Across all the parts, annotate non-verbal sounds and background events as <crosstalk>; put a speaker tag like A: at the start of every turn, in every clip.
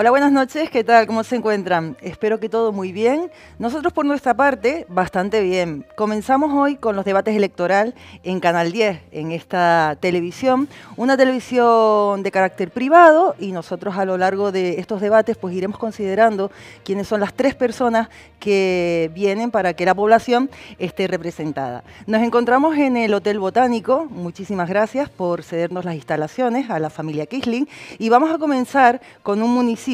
A: Hola, buenas noches, ¿qué tal? ¿Cómo se encuentran? Espero que todo muy bien. Nosotros por nuestra parte, bastante bien. Comenzamos hoy con los debates electoral en Canal 10, en esta televisión, una televisión de carácter privado y nosotros a lo largo de estos debates pues iremos considerando quiénes son las tres personas que vienen para que la población esté representada. Nos encontramos en el Hotel Botánico, muchísimas gracias por cedernos las instalaciones a la familia Kisling y vamos a comenzar con un municipio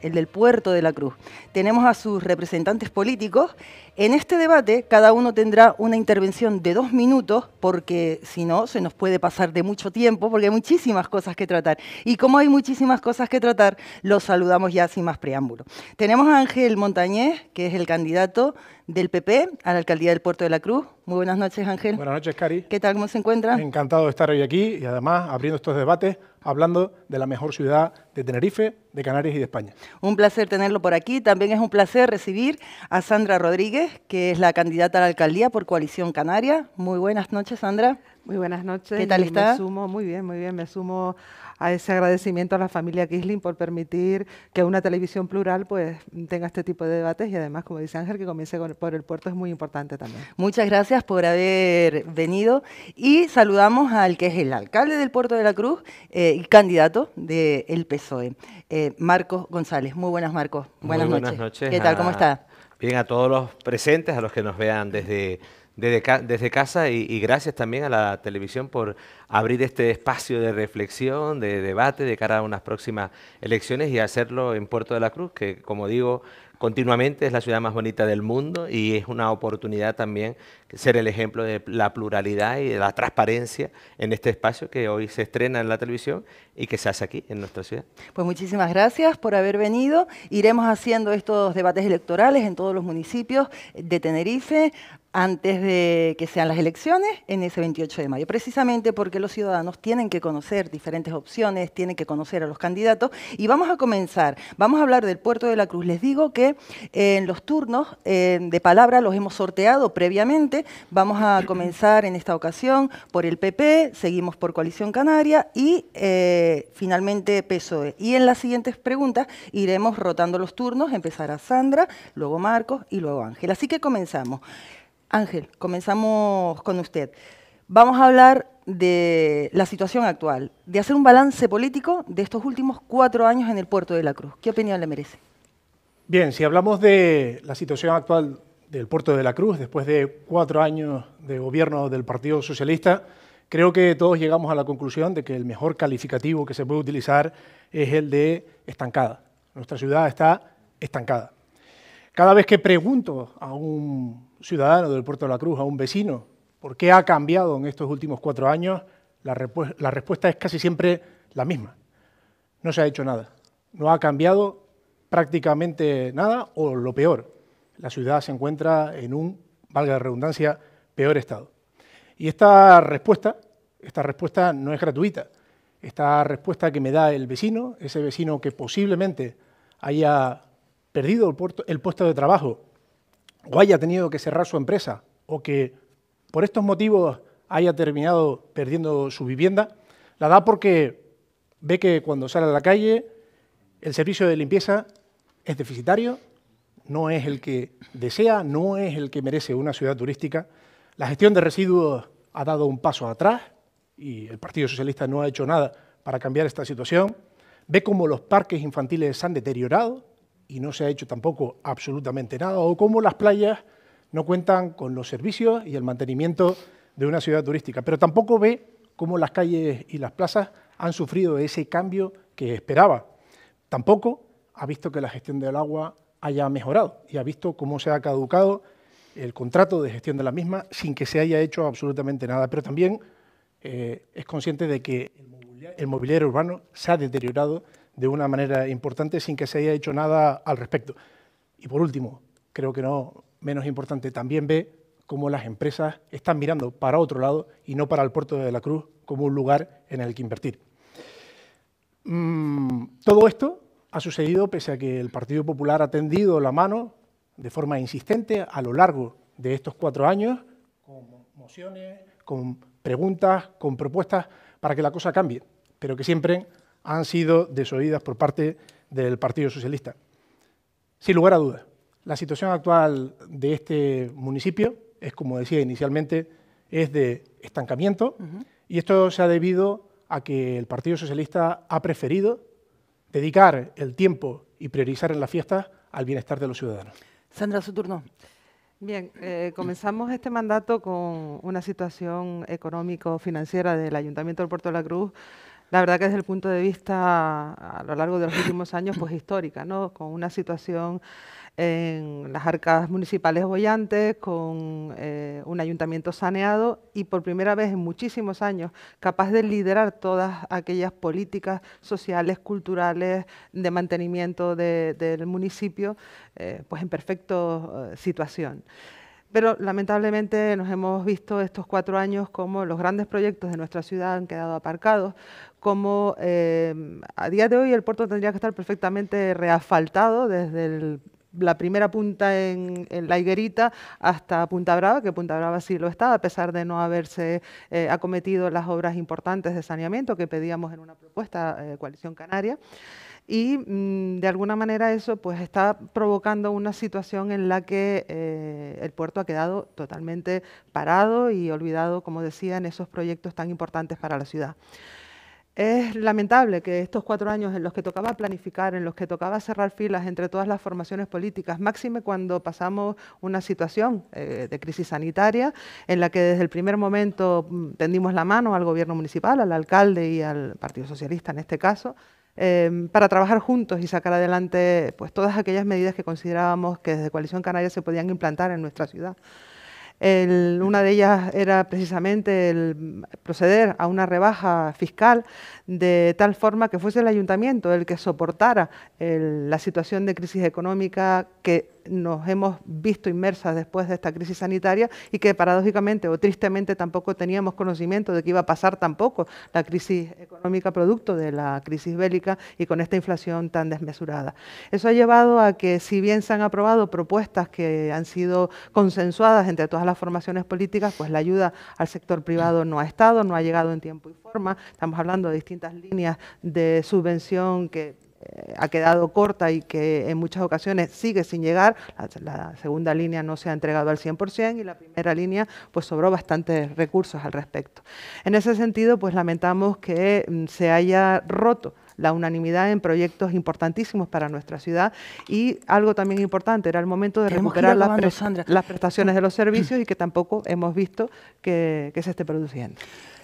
A: el del puerto de la Cruz. Tenemos a sus representantes políticos. En este debate cada uno tendrá una intervención de dos minutos porque si no se nos puede pasar de mucho tiempo porque hay muchísimas cosas que tratar. Y como hay muchísimas cosas que tratar, los saludamos ya sin más preámbulo. Tenemos a Ángel Montañés, que es el candidato del PP a la alcaldía del puerto de la Cruz.
B: Muy buenas noches Ángel. Buenas noches Cari. ¿Qué tal? ¿Cómo se encuentra? Encantado de estar hoy aquí y además abriendo estos debates hablando de la mejor ciudad de Tenerife, de Canarias y de España. Un placer tenerlo por aquí. También es un placer
A: recibir a Sandra Rodríguez, que es la candidata a la alcaldía por Coalición Canaria. Muy buenas noches, Sandra. Muy buenas noches. ¿Qué tal está? Me sumo, muy bien, muy bien. Me sumo a ese
C: agradecimiento a la familia Kisling por permitir que una televisión plural pues tenga este tipo de debates
A: y además, como dice Ángel, que comience por el puerto es muy importante también. Muchas gracias por haber venido y saludamos al que es el alcalde del puerto de la Cruz eh, y candidato del el PSOE, eh, Marcos González. Muy buenas, Marcos. Buenas, buenas noches. ¿Qué tal? ¿Cómo está?
D: Bien, a todos los presentes, a los que nos vean desde desde, casa y, gracias también a la televisión por abrir este espacio de reflexión, de debate de cara a unas próximas elecciones y hacerlo en Puerto de la Cruz, que como digo continuamente es la ciudad más bonita del mundo y es una oportunidad también ser el ejemplo de la pluralidad y de la transparencia en este espacio que hoy se estrena en la televisión y que se hace aquí en nuestra ciudad.
A: Pues muchísimas gracias por haber venido. Iremos haciendo estos debates electorales en todos los municipios de Tenerife antes de que sean las elecciones, en ese 28 de mayo, precisamente porque los ciudadanos tienen que conocer diferentes opciones, tienen que conocer a los candidatos. Y vamos a comenzar, vamos a hablar del puerto de la Cruz. Les digo que eh, en los turnos eh, de palabra los hemos sorteado previamente, vamos a <clears throat> comenzar en esta ocasión por el PP, seguimos por Coalición Canaria y eh, finalmente PSOE. Y en las siguientes preguntas iremos rotando los turnos, empezará Sandra, luego Marcos y luego Ángel. Así que comenzamos. Ángel, comenzamos con usted. Vamos a hablar de la situación actual, de hacer un balance político de estos últimos cuatro años en el puerto de la Cruz. ¿Qué opinión le merece?
B: Bien, si hablamos de la situación actual del puerto de la Cruz, después de cuatro años de gobierno del Partido Socialista, creo que todos llegamos a la conclusión de que el mejor calificativo que se puede utilizar es el de estancada. Nuestra ciudad está estancada. Cada vez que pregunto a un ciudadano del puerto de la Cruz, a un vecino, por qué ha cambiado en estos últimos cuatro años, la, respuesta es casi siempre la misma. No se ha hecho nada. No ha cambiado prácticamente nada o lo peor, la ciudad se encuentra en un, valga la redundancia, peor estado. Y esta respuesta, esta respuesta no es gratuita. Esta respuesta que me da el vecino, ese vecino que posiblemente haya perdido el puesto de trabajo o haya tenido que cerrar su empresa o que por estos motivos haya terminado perdiendo su vivienda, la da porque ve que cuando sale a la calle el servicio de limpieza es deficitario, no es el que desea, no es el que merece una ciudad turística. La gestión de residuos ha dado un paso atrás y el Partido Socialista no ha hecho nada para cambiar esta situación. Ve cómo los parques infantiles se han deteriorado, y no se ha hecho tampoco absolutamente nada, o cómo las playas no cuentan con los servicios y el mantenimiento de una ciudad turística, pero tampoco ve cómo las calles y las plazas han sufrido ese cambio que esperaba. Tampoco ha visto que la gestión del agua haya mejorado y ha visto cómo se ha caducado el contrato de gestión de la misma sin que se haya hecho absolutamente nada, pero también eh, es consciente de que el mobiliario urbano se ha deteriorado de una manera importante sin que se haya hecho nada al respecto. Y por último, creo que no menos importante, también ve cómo las empresas están mirando para otro lado y no para el puerto de la Cruz como un lugar en el que invertir. Mm, todo esto ha sucedido pese a que el Partido Popular ha tendido la mano de forma insistente a lo largo de estos cuatro años, con mociones, con preguntas, con propuestas, para que la cosa cambie, pero que siempre han sido desoídas por parte del Partido Socialista. Sin lugar a dudas, la situación actual de este municipio es, como decía inicialmente, es de estancamiento y esto se ha debido a que el Partido Socialista ha preferido dedicar el tiempo y priorizar en las fiestas al bienestar de los ciudadanos.
A: Sandra, su turno. Bien, eh,
C: comenzamos este mandato con una situación económico-financiera del Ayuntamiento del Puerto de la Cruz la verdad que desde el punto de vista a lo largo de los últimos años, pues histórica, ¿no? Con una situación en las arcas municipales bollantes, con eh, un ayuntamiento saneado y por primera vez en muchísimos años capaz de liderar todas aquellas políticas sociales, culturales, de mantenimiento del municipio, eh, pues en perfecta eh, situación. Pero lamentablemente nos hemos visto estos cuatro años como los grandes proyectos de nuestra ciudad han quedado aparcados, como eh, a día de hoy el puerto tendría que estar perfectamente reasfaltado desde la primera punta en, La Higuerita hasta Punta Brava, que Punta Brava sí lo está, a pesar de no haberse eh, acometido las obras importantes de saneamiento que pedíamos en una propuesta eh, Coalición Canaria y mm, de alguna manera eso pues está provocando una situación en la que eh, el puerto ha quedado totalmente parado y olvidado, como decía, en esos proyectos tan importantes para la ciudad. Es lamentable que estos cuatro años en los que tocaba planificar, en los que tocaba cerrar filas entre todas las formaciones políticas, máxime cuando pasamos una situación eh, de crisis sanitaria, en la que desde el primer momento mm, tendimos la mano al gobierno municipal, al alcalde y al Partido Socialista en este caso, Em, para trabajar juntos y sacar adelante pues, todas aquellas medidas que considerábamos que desde Coalición Canaria se podían implantar en nuestra ciudad. una de ellas era precisamente el proceder a una rebaja fiscal de tal forma que fuese el ayuntamiento el que soportara la situación de crisis económica que nos hemos visto inmersas después de esta crisis sanitaria y que paradójicamente o tristemente tampoco teníamos conocimiento de que iba a pasar tampoco la crisis económica producto de la crisis bélica y con esta inflación tan desmesurada. Eso ha llevado a que si bien se han aprobado propuestas que han sido consensuadas entre todas las formaciones políticas, pues la ayuda al sector privado no ha estado, no ha llegado en tiempo y forma. Estamos hablando de distintas líneas de subvención que eh, ha quedado corta y que en muchas ocasiones sigue sin llegar, la, segunda línea no se ha entregado al 100% y la primera línea pues sobró bastantes recursos al respecto. En ese sentido, pues lamentamos que mm, se haya roto la unanimidad en proyectos importantísimos para nuestra ciudad y algo también importante, era el momento de recuperar las,
A: las, prestaciones de los <clears throat> servicios y que tampoco hemos visto que, se esté produciendo.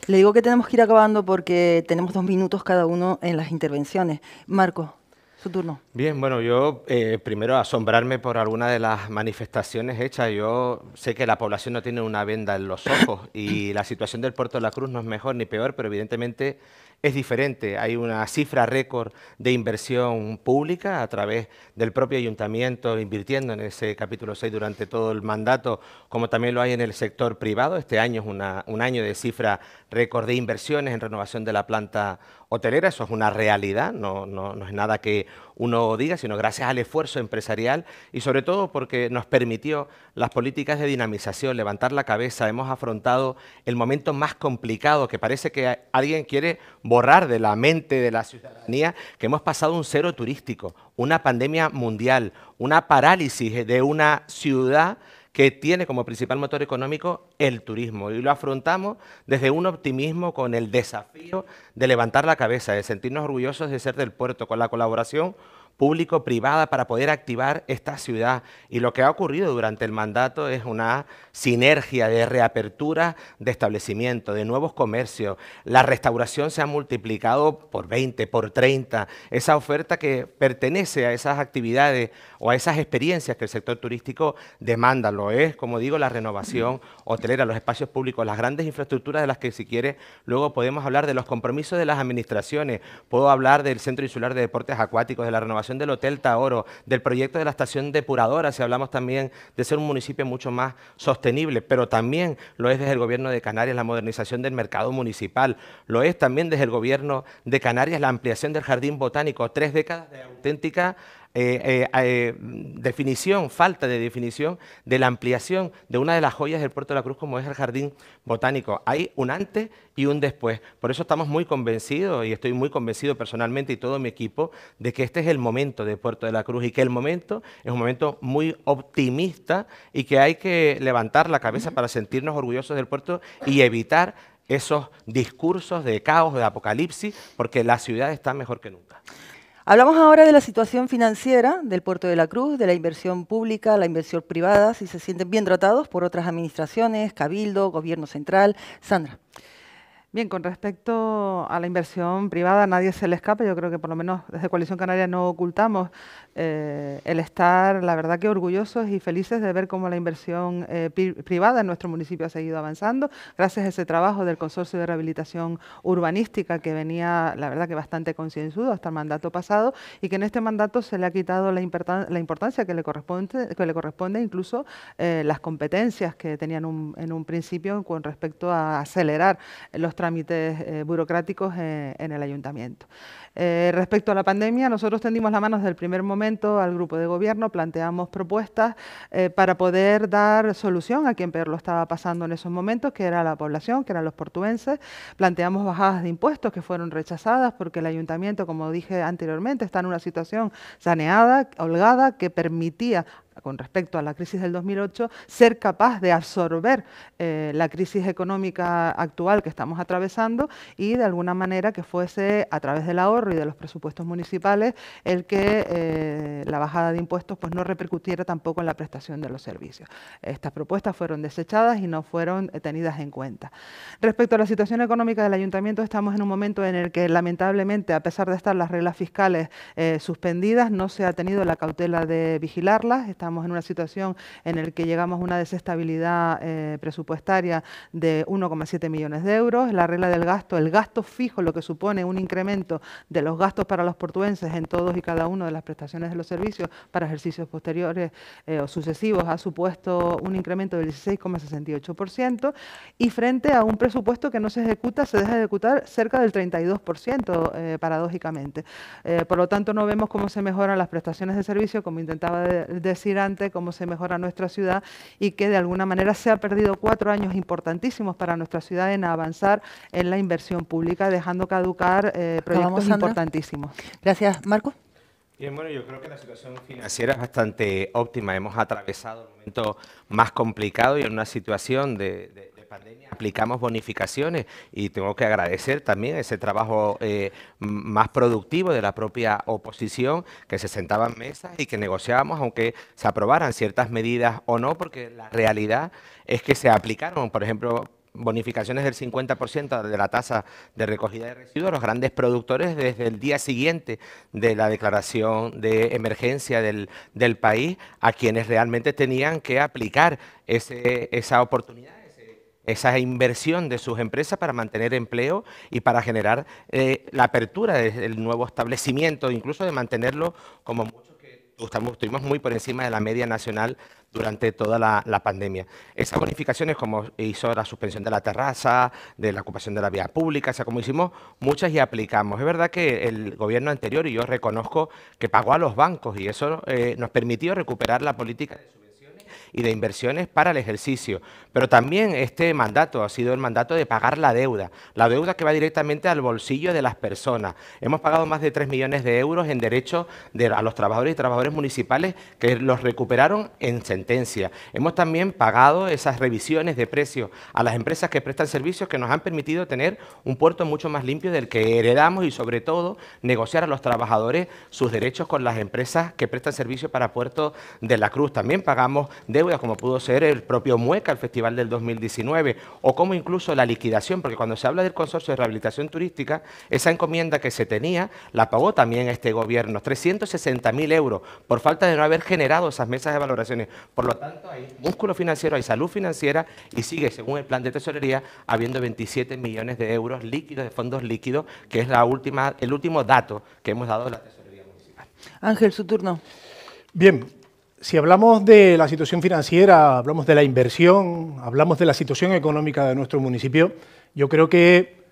A: Le digo que tenemos que ir acabando porque tenemos dos minutos cada uno en las intervenciones. Marco, su turno.
D: Bien, bueno, yo eh, primero asombrarme por alguna de las manifestaciones hechas. Yo sé que la población no tiene una venda en los ojos y la situación del puerto de la Cruz no es mejor ni peor, pero evidentemente es diferente. Hay una cifra récord de inversión pública a través del propio ayuntamiento invirtiendo en ese capítulo 6 durante todo el mandato, como también lo hay en el sector privado. Este año es un año de cifra récord de inversiones en renovación de la planta hotelera. Eso es una realidad, no, no es nada que uno diga, sino gracias al esfuerzo empresarial y sobre todo porque nos permitió las políticas de dinamización, levantar la cabeza, hemos afrontado el momento más complicado que parece que alguien quiere borrar de la mente de la ciudadanía, que hemos pasado un cero turístico, una pandemia mundial, una parálisis de una ciudad que tiene como principal motor económico el turismo y lo afrontamos desde un optimismo con el desafío de levantar la cabeza, de sentirnos orgullosos de ser del puerto, con la colaboración público-privada para poder activar esta ciudad. Y lo que ha ocurrido durante el mandato es una sinergia de reapertura de establecimientos, de nuevos comercios. La restauración se ha multiplicado por 20, por 30. Esa oferta que pertenece a esas actividades o a esas experiencias que el sector turístico demanda, lo es, como digo, la renovación hotelera, los espacios públicos, las grandes infraestructuras de las que si quiere luego podemos hablar de los compromisos de las administraciones. Puedo hablar del Centro Insular de Deportes Acuáticos, de la renovación del Hotel Taoro, del proyecto de la estación depuradora, si hablamos también de ser un municipio mucho más sostenible, pero también lo es desde el gobierno de Canarias la modernización del mercado municipal, lo es también desde el gobierno de Canarias la ampliación del jardín botánico, tres décadas de auténtica eh, eh, eh, definición, falta de definición de la ampliación de una de las joyas del puerto de la Cruz como es el jardín botánico. Hay un antes y un después. Por eso estamos muy convencidos y estoy muy convencido personalmente y todo mi equipo de que este es el momento de Puerto de la Cruz y que el momento es un momento muy optimista y que hay que levantar la cabeza para sentirnos orgullosos del puerto y evitar esos discursos de caos, de apocalipsis, porque la ciudad está mejor que nunca.
A: Hablamos ahora de la situación financiera del Puerto de la Cruz, de la inversión pública, la inversión privada, si se sienten bien tratados por otras administraciones, Cabildo, Gobierno Central. Sandra. Bien, con respecto a la inversión privada, nadie se le escapa, Yo creo que por lo
C: menos desde Coalición Canaria no ocultamos eh, el estar, la verdad que orgullosos y felices de ver cómo la inversión eh, privada en nuestro municipio ha seguido avanzando, gracias a ese trabajo del Consorcio de Rehabilitación Urbanística que venía, la verdad que bastante concienzudo hasta el mandato pasado y que en este mandato se le ha quitado la, la importancia que le corresponde, que le corresponde incluso eh, las competencias que tenían en un principio con respecto a acelerar los trámites burocráticos en el ayuntamiento. respecto a la pandemia, nosotros tendimos la mano desde el primer momento al grupo de gobierno, planteamos propuestas eh, para poder dar solución a quien peor lo estaba pasando en esos momentos, que era la población, que eran los portuenses. Planteamos bajadas de impuestos que fueron rechazadas porque el ayuntamiento, como dije anteriormente, está en una situación saneada, holgada, que permitía con respecto a la crisis del 2008, ser capaz de absorber eh, la crisis económica actual que estamos atravesando y de alguna manera que fuese a través del ahorro y de los presupuestos municipales el que eh, la bajada de impuestos pues no repercutiera tampoco en la prestación de los servicios. Estas propuestas fueron desechadas y no fueron eh, tenidas en cuenta. Respecto a la situación económica del ayuntamiento, estamos en un momento en el que lamentablemente, a pesar de estar las reglas fiscales suspendidas, no se ha tenido la cautela de vigilarlas. Estamos estamos en una situación en el que llegamos a una desestabilidad eh, presupuestaria de 1,7 millones de euros. La regla del gasto, el gasto fijo, lo que supone un incremento de los gastos para los portuenses en todos y cada uno de las prestaciones de los servicios para ejercicios posteriores eh, o sucesivos, ha supuesto un incremento del 16,68% y frente a un presupuesto que no se ejecuta, se deja ejecutar cerca del 32% eh, paradójicamente. por lo tanto, no vemos cómo se mejoran las prestaciones de servicio, como intentaba decir cómo se mejora nuestra ciudad y que de alguna manera se ha perdido cuatro años importantísimos para nuestra ciudad en avanzar en la inversión pública, dejando caducar eh, proyectos importantísimos.
A: Gracias, Marco.
D: Bien, bueno, yo creo que la situación financiera es bastante óptima. Hemos atravesado un momento más complicado y en una situación de pandemia aplicamos bonificaciones y tengo que agradecer también ese trabajo eh, más productivo de la propia oposición que se sentaba en mesas y que negociábamos aunque se aprobaran ciertas medidas o no, porque la realidad es que se aplicaron, por ejemplo, bonificaciones del 50% de la tasa de recogida de residuos a los grandes productores desde el día siguiente de la declaración de emergencia del, país a quienes realmente tenían que aplicar esa oportunidad esa inversión de sus empresas para mantener empleo y para generar eh, la apertura del nuevo establecimiento, incluso de mantenerlo como muchos que estuvimos muy por encima de la media nacional durante toda la, pandemia. Esas bonificaciones, como hizo la suspensión de la terraza, de la ocupación de la vía pública, o sea, como hicimos muchas y aplicamos. Es verdad que el gobierno anterior, y yo reconozco que pagó a los bancos, y eso eh, nos permitió recuperar la política y de inversiones para el ejercicio. Pero también este mandato ha sido el mandato de pagar la deuda, la deuda que va directamente al bolsillo de las personas. Hemos pagado más de 3 millones de euros en derechos a los trabajadores y trabajadores municipales que los recuperaron en sentencia. Hemos también pagado esas revisiones de precios a las empresas que prestan servicios que nos han permitido tener un puerto mucho más limpio del que heredamos y sobre todo negociar a los trabajadores sus derechos con las empresas que prestan servicios para Puerto de la Cruz. También pagamos como pudo ser el propio Mueca, el festival del 2019, o como incluso la liquidación, porque cuando se habla del consorcio de rehabilitación turística, esa encomienda que se tenía la pagó también este gobierno, 360 mil euros, por falta de no haber generado esas mesas de valoraciones. Por lo tanto, hay músculo financiero, hay salud financiera y sigue, según el plan de tesorería, habiendo 27 millones de euros líquidos, de fondos líquidos, que es la última, el último dato que hemos dado
B: de la tesorería municipal. Ángel, su turno. Bien, si hablamos de la situación financiera, hablamos de la inversión, hablamos de la situación económica de nuestro municipio, yo creo que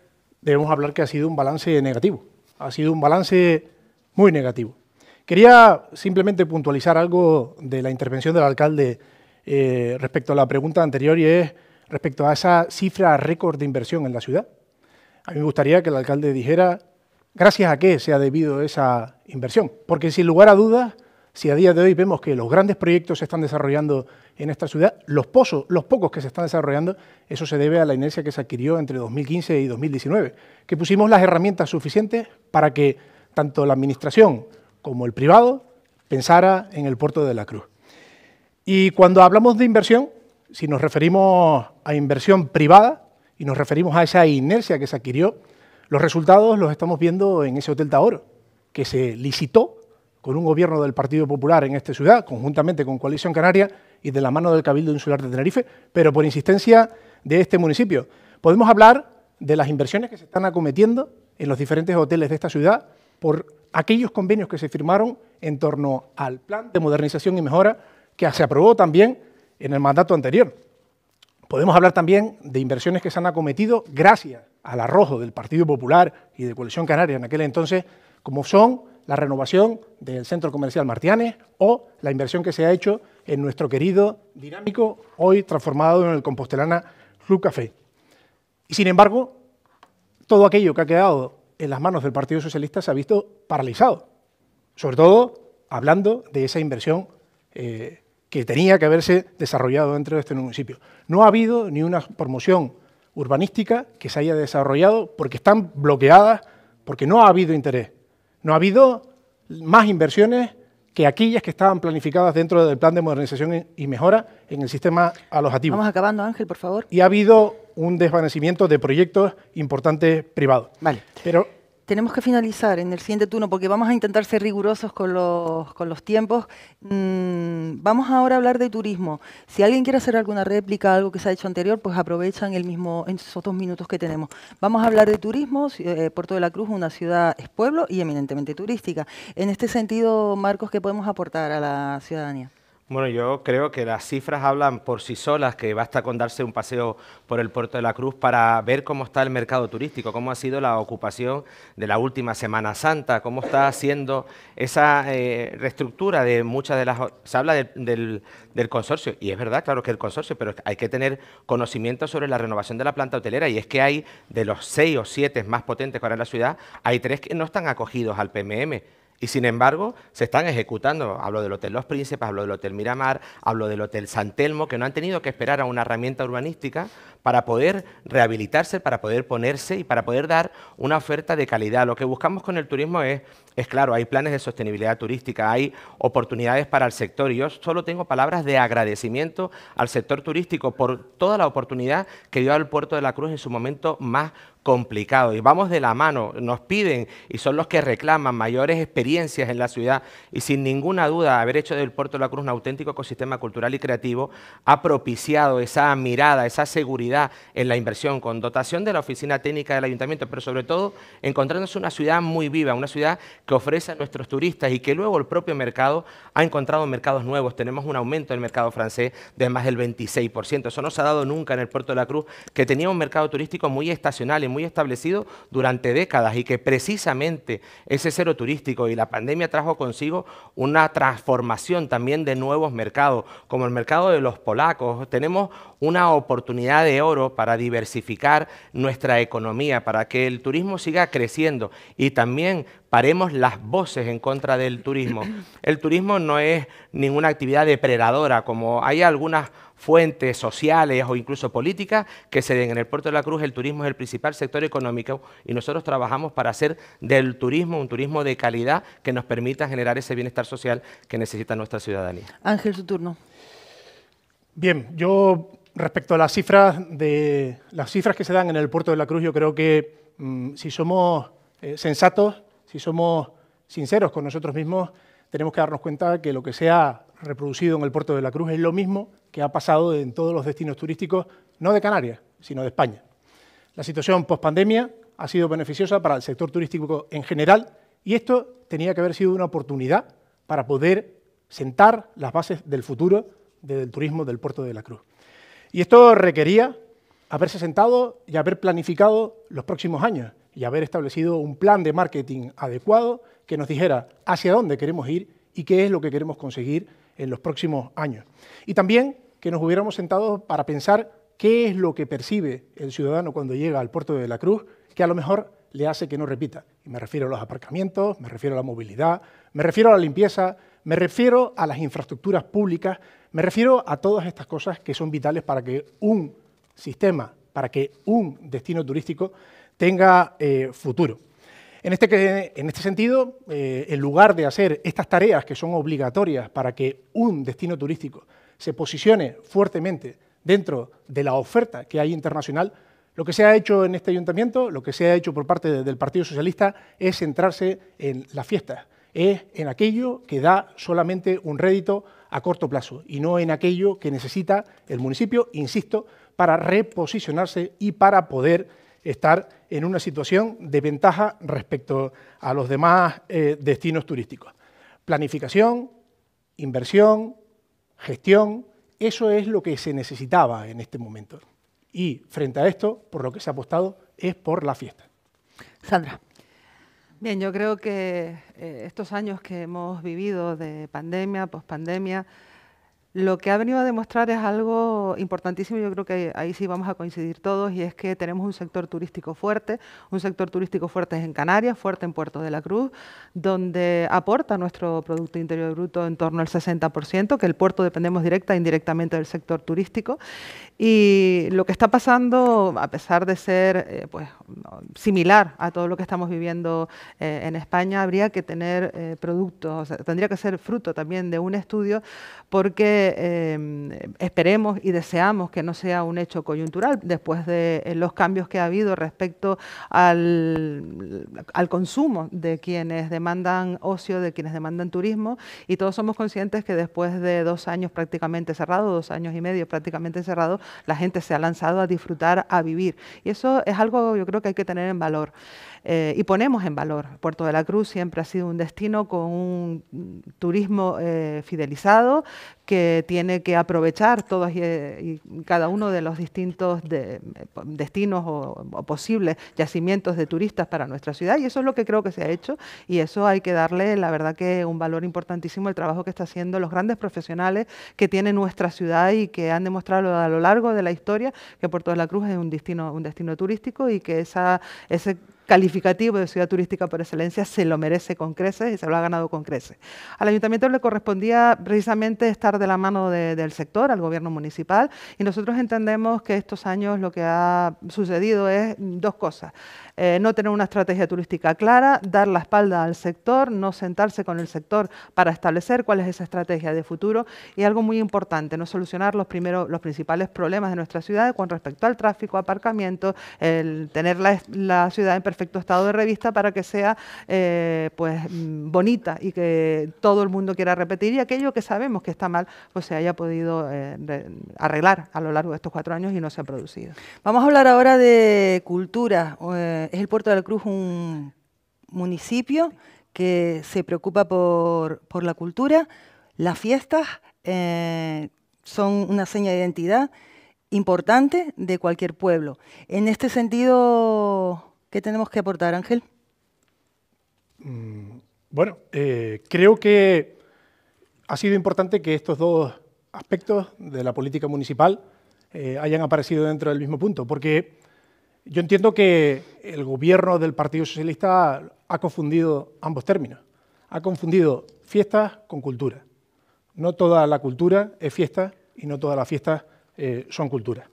B: debemos hablar que ha sido un balance negativo, ha sido un balance muy negativo. Quería simplemente puntualizar algo de la intervención del alcalde eh, respecto a la pregunta anterior y es respecto a esa cifra récord de inversión en la ciudad. A mí me gustaría que el alcalde dijera gracias a qué se ha debido esa inversión, porque sin lugar a dudas si a día de hoy vemos que los grandes proyectos se están desarrollando en esta ciudad, los, pozos, los pocos que se están desarrollando, eso se debe a la inercia que se adquirió entre 2015 y 2019, que pusimos las herramientas suficientes para que tanto la Administración como el privado pensara en el puerto de la Cruz. Y cuando hablamos de inversión, si nos referimos a inversión privada y nos referimos a esa inercia que se adquirió, los resultados los estamos viendo en ese Hotel Taoro, que se licitó por un gobierno del Partido Popular en esta ciudad, conjuntamente con Coalición Canaria y de la mano del Cabildo Insular de Tenerife, pero por insistencia de este municipio. Podemos hablar de las inversiones que se están acometiendo en los diferentes hoteles de esta ciudad por aquellos convenios que se firmaron en torno al plan de modernización y mejora que se aprobó también en el mandato anterior. Podemos hablar también de inversiones que se han acometido gracias al arrojo del Partido Popular y de Coalición Canaria en aquel entonces, como son la renovación del Centro Comercial Martianes o la inversión que se ha hecho en nuestro querido dinámico, hoy transformado en el Compostelana Club Café. Y sin embargo, todo aquello que ha quedado en las manos del Partido Socialista se ha visto paralizado, sobre todo hablando de esa inversión eh, que tenía que haberse desarrollado dentro de este municipio. No ha habido ni una promoción urbanística que se haya desarrollado porque están bloqueadas, porque no ha habido interés. No ha habido más inversiones que aquellas que estaban planificadas dentro del plan de modernización y mejora en el sistema alojativo. Vamos
A: acabando, Ángel, por favor.
B: Y ha habido un desvanecimiento de proyectos importantes privados. Vale. Pero tenemos que finalizar en el siguiente turno porque vamos
A: a intentar ser rigurosos con los, con los tiempos. Mm, vamos ahora a hablar de turismo. Si alguien quiere hacer alguna réplica, algo que se ha hecho anterior, pues aprovechan el mismo, en esos dos minutos que tenemos. Vamos a hablar de turismo. Eh, Puerto de la Cruz, una ciudad es pueblo y eminentemente turística. En este sentido, Marcos, ¿qué podemos aportar a la ciudadanía?
D: Bueno, yo creo que las cifras hablan por sí solas, que basta con darse un paseo por el puerto de la Cruz para ver cómo está el mercado turístico, cómo ha sido la ocupación de la última Semana Santa, cómo está haciendo esa eh, reestructura de muchas de las... Se habla del, del, consorcio, y es verdad, claro que el consorcio, pero hay que tener conocimiento sobre la renovación de la planta hotelera, y es que hay de los seis o siete más potentes que ahora en la ciudad, hay tres que no están acogidos al PMM y sin embargo, se están ejecutando. Hablo del Hotel Los Príncipes, hablo del Hotel Miramar, hablo del Hotel San Telmo, que no han tenido que esperar a una herramienta urbanística para poder rehabilitarse, para poder ponerse y para poder dar una oferta de calidad. Lo que buscamos con el turismo es, es claro, hay planes de sostenibilidad turística, hay oportunidades para el sector. Y yo solo tengo palabras de agradecimiento al sector turístico por toda la oportunidad que dio al Puerto de la Cruz en su momento más complicado. Y vamos de la mano, nos piden y son los que reclaman mayores experiencias en la ciudad y sin ninguna duda haber hecho del Puerto de la Cruz un auténtico ecosistema cultural y creativo ha propiciado esa mirada, esa seguridad en la inversión con dotación de la oficina técnica del ayuntamiento, pero sobre todo encontrándose una ciudad muy viva, una ciudad que ofrece a nuestros turistas y que luego el propio mercado ha encontrado mercados nuevos. Tenemos un aumento del mercado francés de más del 26%. Eso no se ha dado nunca en el Puerto de la Cruz, que tenía un mercado turístico muy estacional y muy establecido durante décadas y que precisamente ese cero turístico y la pandemia trajo consigo una transformación también de nuevos mercados, como el mercado de los polacos. Tenemos una oportunidad de oro para diversificar nuestra economía, para que el turismo siga creciendo y también paremos las voces en contra del turismo. <clears throat> El turismo no es ninguna actividad depredadora, como hay algunas fuentes sociales o incluso políticas que se den. En el puerto de la Cruz el turismo es el principal sector económico y nosotros trabajamos para hacer del turismo un turismo de calidad que nos permita generar ese bienestar social que necesita nuestra ciudadanía.
B: Ángel, su turno. Bien, yo Respecto a las cifras, de, las cifras que se dan en el puerto de la Cruz, yo creo que mm, si somos eh, sensatos, si somos sinceros con nosotros mismos, tenemos que darnos cuenta que lo que se ha reproducido en el puerto de la Cruz es lo mismo que ha pasado en todos los destinos turísticos, no de Canarias, sino de España. La situación post-pandemia ha sido beneficiosa para el sector turístico en general y esto tenía que haber sido una oportunidad para poder sentar las bases del futuro del turismo del puerto de la Cruz. Y esto requería haberse sentado y haber planificado los próximos años y haber establecido un plan de marketing adecuado que nos dijera hacia dónde queremos ir y qué es lo que queremos conseguir en los próximos años. Y también que nos hubiéramos sentado para pensar qué es lo que percibe el ciudadano cuando llega al puerto de la Cruz, que a lo mejor le hace que no repita. Y me refiero a los aparcamientos, me refiero a la movilidad, me refiero a la limpieza, me refiero a las infraestructuras públicas, me refiero a todas estas cosas que son vitales para que un sistema, para que un destino turístico tenga eh, futuro. En este, este sentido, eh, en lugar de hacer estas tareas que son obligatorias para que un destino turístico se posicione fuertemente dentro de la oferta que hay internacional, lo que se ha hecho en este ayuntamiento, lo que se ha hecho por parte del Partido Socialista es centrarse en las fiestas, es en aquello que da solamente un rédito a corto plazo y no en aquello que necesita el municipio, insisto, para reposicionarse y para poder estar en una situación de ventaja respecto a los demás eh, destinos turísticos. Planificación, inversión, gestión, eso es lo que se necesitaba en este momento. Y frente a esto, por lo que se ha apostado es por la fiesta. Sandra.
C: Bien, yo creo que eh, estos años que hemos vivido de pandemia, pospandemia, lo que ha venido a demostrar es algo importantísimo, yo creo que ahí sí vamos a coincidir todos, y es que tenemos un sector turístico fuerte, un sector turístico fuerte en Canarias, fuerte en Puerto de la Cruz, donde aporta nuestro Producto Interior Bruto en torno al 60%, que el puerto dependemos directa e indirectamente del sector turístico. Y lo que está pasando, a pesar de ser eh, pues, similar a todo lo que estamos viviendo eh, en España, habría que tener eh, productos, tendría que ser fruto también de un estudio, porque eh, esperemos y deseamos que no sea un hecho coyuntural después de eh, los cambios que ha habido respecto al, consumo de quienes demandan ocio, de quienes demandan turismo y todos somos conscientes que después de dos años prácticamente cerrados, dos años y medio prácticamente cerrados, la gente se ha lanzado a disfrutar, a vivir y eso es algo yo creo que hay que tener en valor eh, y ponemos en valor. Puerto de la Cruz siempre ha sido un destino con un turismo eh, fidelizado que tiene que aprovechar todos eh, y, cada uno de los distintos de, destinos o, posibles yacimientos de turistas para nuestra ciudad y eso es lo que creo que se ha hecho y eso hay que darle la verdad que un valor importantísimo el trabajo que está haciendo los grandes profesionales que tiene nuestra ciudad y que han demostrado a lo largo de la historia que Puerto de la Cruz es un destino un destino turístico y que esa ese calificativo de ciudad turística por excelencia se lo merece con creces y se lo ha ganado con creces. Al ayuntamiento le correspondía precisamente estar de la mano del sector, al gobierno municipal, y nosotros entendemos que estos años lo que ha sucedido es dos cosas. Eh, no tener una estrategia turística clara, dar la espalda al sector, no sentarse con el sector para establecer cuál es esa estrategia de futuro y algo muy importante, no solucionar los, primeros, los principales problemas de nuestra ciudad con respecto al tráfico, aparcamiento, el tener la, ciudad en perfecto estado de revista para que sea eh, pues mm, bonita y que todo el mundo quiera repetir y aquello que sabemos que está mal pues se haya podido eh,
A: arreglar a lo largo de estos cuatro años y no se ha producido. Vamos a hablar ahora de cultura es el Puerto de la Cruz un municipio que se preocupa por, la cultura. Las fiestas eh, son una seña de identidad importante de cualquier pueblo. En este sentido, ¿qué tenemos que aportar, Ángel?
B: Mm, bueno, eh, creo que ha sido importante que estos dos aspectos de la política municipal eh, hayan aparecido dentro del mismo punto, porque yo entiendo que el gobierno del Partido Socialista ha confundido ambos términos. Ha confundido fiestas con cultura. No toda la cultura es fiesta y no todas las fiestas eh, son cultura.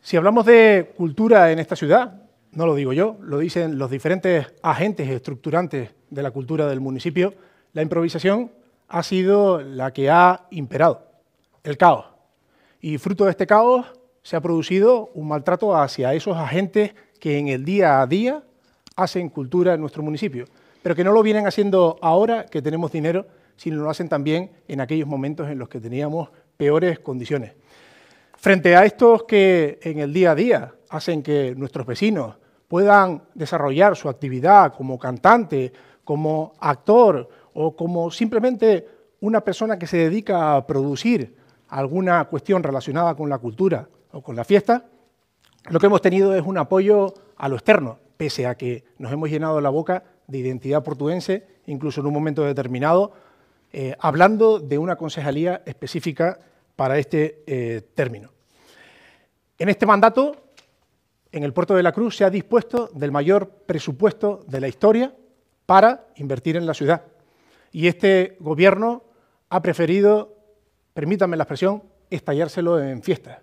B: Si hablamos de cultura en esta ciudad, no lo digo yo, lo dicen los diferentes agentes estructurantes de la cultura del municipio, la improvisación ha sido la que ha imperado, el caos. Y fruto de este caos se ha producido un maltrato hacia esos agentes que en el día a día hacen cultura en nuestro municipio, pero que no lo vienen haciendo ahora que tenemos dinero, sino lo hacen también en aquellos momentos en los que teníamos peores condiciones. Frente a estos que en el día a día hacen que nuestros vecinos puedan desarrollar su actividad como cantante, como actor o como simplemente una persona que se dedica a producir alguna cuestión relacionada con la cultura, o con la fiesta, lo que hemos tenido es un apoyo a lo externo, pese a que nos hemos llenado la boca de identidad portuense, incluso en un momento determinado, eh, hablando de una concejalía específica para este eh, término. En este mandato, en el puerto de la Cruz se ha dispuesto del mayor presupuesto de la historia para invertir en la ciudad. Y este gobierno ha preferido, permítanme la expresión, estallárselo en fiestas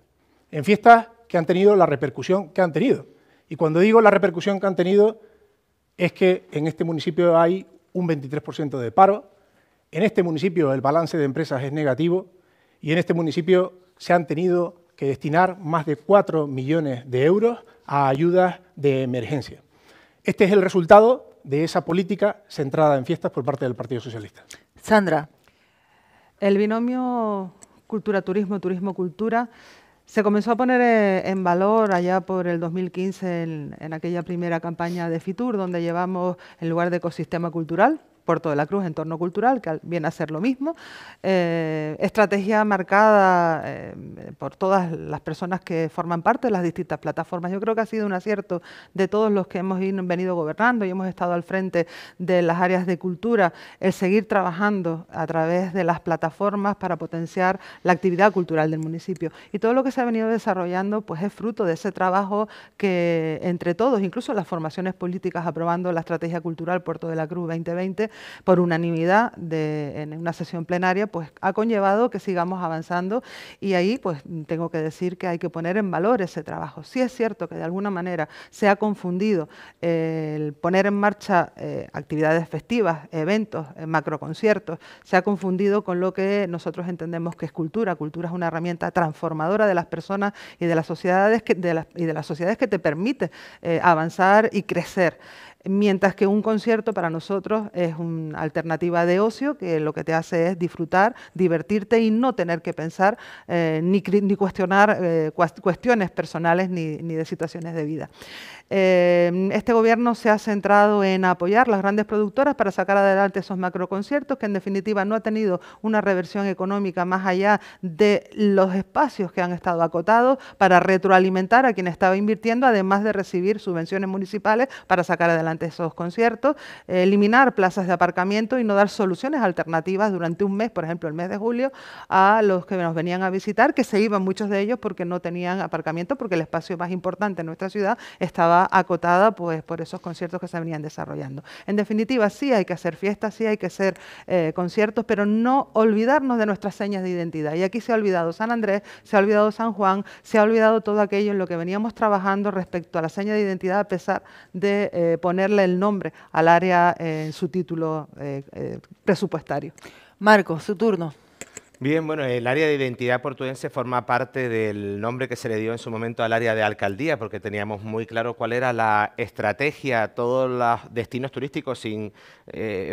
B: en fiestas que han tenido la repercusión que han tenido. Y cuando digo la repercusión que han tenido, es que en este municipio hay un 23% de paro, en este municipio el balance de empresas es negativo y en este municipio se han tenido que destinar más de 4 millones de euros a ayudas de emergencia. Este es el resultado de esa política centrada en fiestas por parte del Partido Socialista.
C: Sandra, el binomio cultura-turismo, turismo-cultura, turismo cultura se comenzó a poner eh, en valor allá por el 2015 en, aquella primera campaña de FITUR, donde llevamos el lugar de ecosistema cultural, Puerto de la Cruz, entorno cultural, que viene a ser lo mismo. Eh, estrategia marcada eh, por todas las personas que forman parte de las distintas plataformas. Yo creo que ha sido un acierto de todos los que hemos venido gobernando y hemos estado al frente de las áreas de cultura, el seguir trabajando a través de las plataformas para potenciar la actividad cultural del municipio. Y todo lo que se ha venido desarrollando pues es fruto de ese trabajo que entre todos, incluso las formaciones políticas aprobando la estrategia cultural Puerto de la Cruz 2020, por unanimidad en una sesión plenaria, pues ha conllevado que sigamos avanzando y ahí pues tengo que decir que hay que poner en valor ese trabajo. si es cierto que de alguna manera se ha confundido eh, el poner en marcha eh, actividades festivas, eventos, eh, macroconciertos, se ha confundido con lo que nosotros entendemos que es cultura. Cultura es una herramienta transformadora de las personas y de las sociedades y de las sociedades que te permite avanzar y crecer mientras que un concierto para nosotros es una alternativa de ocio que lo que te hace es disfrutar, divertirte y no tener que pensar eh, ni, cuestionar eh, cuestiones personales ni, de situaciones de vida. Em, este gobierno se ha centrado en apoyar las grandes productoras para sacar adelante esos macroconciertos que en definitiva no ha tenido una reversión económica más allá de los espacios que han estado acotados para retroalimentar a quien estaba invirtiendo, además de recibir subvenciones municipales para sacar adelante durante esos conciertos, eh, eliminar plazas de aparcamiento y no dar soluciones alternativas durante un mes, por ejemplo el mes de julio, a los que nos venían a visitar, que se iban muchos de ellos porque no tenían aparcamiento, porque el espacio más importante en nuestra ciudad estaba acotada pues, por esos conciertos que se venían desarrollando. En definitiva, sí hay que hacer fiestas, sí hay que hacer eh, conciertos, pero no olvidarnos de nuestras señas de identidad. Y aquí se ha olvidado San Andrés, se ha olvidado San Juan, se ha olvidado todo aquello en lo que veníamos trabajando respecto a la seña de identidad, a pesar de eh, poner el nombre al área eh, en su título eh,
A: eh, presupuestario. Marco, su turno.
D: Bien, bueno, el área de identidad portuense forma parte del nombre que se le dio en su momento al área de alcaldía, porque teníamos muy claro cuál era la estrategia, todos los destinos turísticos sin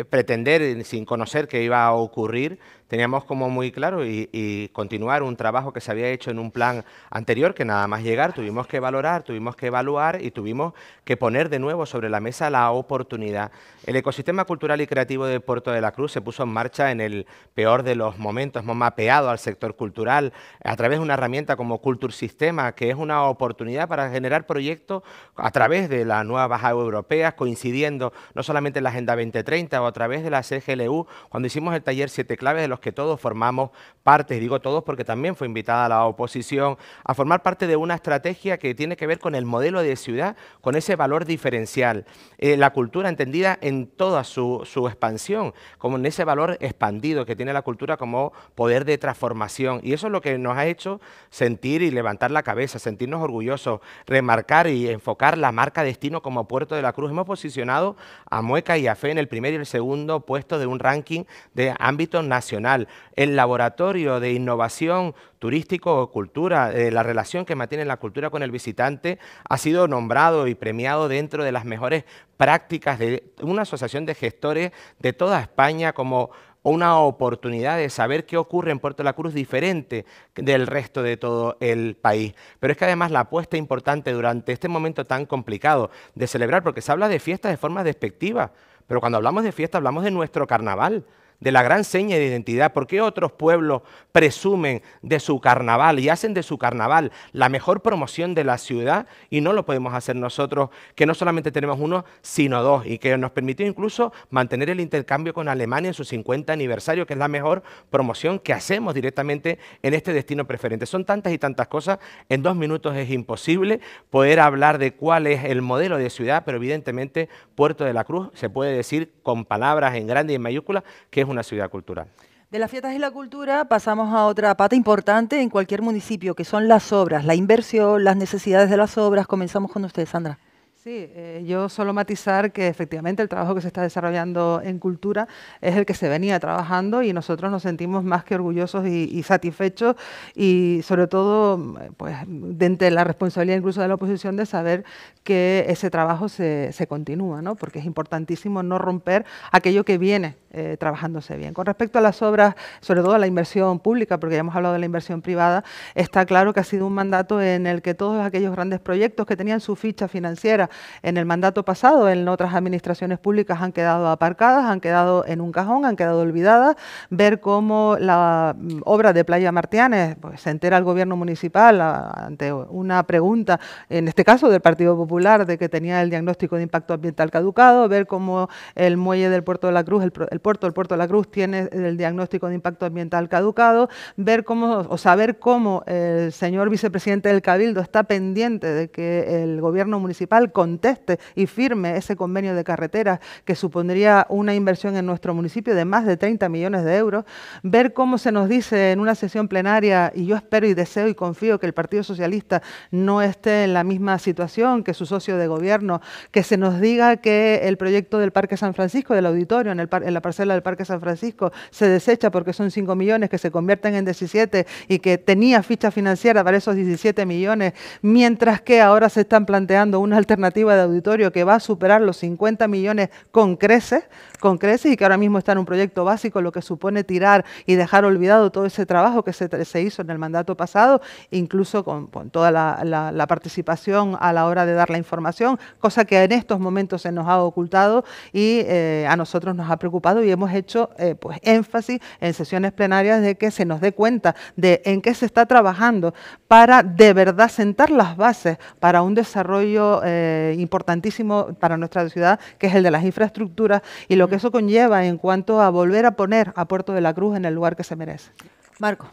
D: pretender, sin conocer que iba a ocurrir, teníamos como muy claro y, continuar un trabajo que se había hecho en un plan anterior, que nada más llegar tuvimos que valorar, tuvimos que evaluar y tuvimos que poner de nuevo sobre la mesa la oportunidad. El ecosistema cultural y creativo de Puerto de la Cruz se puso en marcha en el peor de los momentos. Hemos mapeado al sector cultural a través de una herramienta como Culture Sistema, que es una oportunidad para generar proyectos a través de la nueva baja europea, coincidiendo no solamente en la Agenda 2030 o a través de la CGLU, cuando hicimos el taller Siete Claves de los que todos formamos parte, digo todos porque también fue invitada la oposición, a formar parte de una estrategia que tiene que ver con el modelo de ciudad, con ese valor diferencial, eh, la cultura entendida en toda su, su expansión, como en ese valor expandido que tiene la cultura como poder de transformación. Y eso es lo que nos ha hecho sentir y levantar la cabeza, sentirnos orgullosos, remarcar y enfocar la marca destino como Puerto de la Cruz. Hemos posicionado a Mueca y a Fe en el primer y el segundo puesto de un ranking de ámbito nacional el Laboratorio de Innovación Turístico o Cultura, eh, la relación que mantiene la cultura con el visitante, ha sido nombrado y premiado dentro de las mejores prácticas de una asociación de gestores de toda España como una oportunidad de saber qué ocurre en Puerto de la Cruz diferente del resto de todo el país. Pero es que además la apuesta importante durante este momento tan complicado de celebrar, porque se habla de fiestas de forma despectiva, pero cuando hablamos de fiesta hablamos de nuestro carnaval de la gran seña de identidad. ¿Por qué otros pueblos presumen de su carnaval y hacen de su carnaval la mejor promoción de la ciudad? Y no lo podemos hacer nosotros, que no solamente tenemos uno, sino dos, y que nos permitió incluso mantener el intercambio con Alemania en su 50 aniversario, que es la mejor promoción que hacemos directamente en este destino preferente. Son tantas y tantas cosas, en dos minutos es imposible poder hablar de cuál es el modelo de ciudad, pero evidentemente Puerto de la Cruz se puede decir con palabras en grande y en mayúscula que es una ciudad cultural.
A: De las fiestas y la cultura pasamos a otra pata importante en cualquier municipio, que son las obras, la inversión, las necesidades de las obras. Comenzamos con usted, Sandra.
C: Sí, eh, yo solo matizar que efectivamente el trabajo que se está desarrollando en cultura es el que se venía trabajando y nosotros nos sentimos más que orgullosos y, satisfechos y sobre todo mm, pues de la responsabilidad incluso de la oposición de saber que ese trabajo se, continúa, ¿no? porque es importantísimo no romper aquello que viene eh, trabajándose bien. Con respecto a las obras, sobre todo a la inversión pública, porque ya hemos hablado de la inversión privada, está claro que ha sido un mandato en el que todos aquellos grandes proyectos que tenían su ficha financiera, en el mandato pasado en otras administraciones públicas han quedado aparcadas, han quedado en un cajón, han quedado olvidadas. Ver cómo la mm, obra de Playa Martianes pues, se entera el gobierno municipal ah, ante una pregunta, en este caso del Partido Popular, de que tenía el diagnóstico de impacto ambiental caducado, ver cómo el muelle del Puerto de la Cruz, el puerto del Puerto de la Cruz tiene el diagnóstico de impacto ambiental caducado, ver cómo o saber cómo el señor vicepresidente del Cabildo está pendiente de que el gobierno municipal conteste y firme ese convenio de carreteras que supondría una inversión en nuestro municipio de más de 30 millones de euros, ver cómo se nos dice en una sesión plenaria, y yo espero y deseo y confío que el Partido Socialista no esté en la misma situación que su socio de gobierno, que se nos diga que el proyecto del Parque San Francisco, del auditorio en, en la parcela del Parque San Francisco, se desecha porque son 5 millones que se convierten en 17 y que tenía ficha financiera para esos 17 millones, mientras que ahora se están planteando una alternativa de auditorio que va a superar los 50 millones con creces, con creces y que ahora mismo está en un proyecto básico, lo que supone tirar y dejar olvidado todo ese trabajo que se, se hizo en el mandato pasado, incluso con, toda la, participación a la hora de dar la información, cosa que en estos momentos se nos ha ocultado y eh, a nosotros nos ha preocupado y hemos hecho eh, pues, énfasis en sesiones plenarias de que se nos dé cuenta de en qué se está trabajando para de verdad sentar las bases para un desarrollo eh, eh, importantísimo para nuestra ciudad, que es el de las infraestructuras y lo que eso conlleva en cuanto a volver a poner a Puerto de la Cruz en el lugar que se merece. Marco.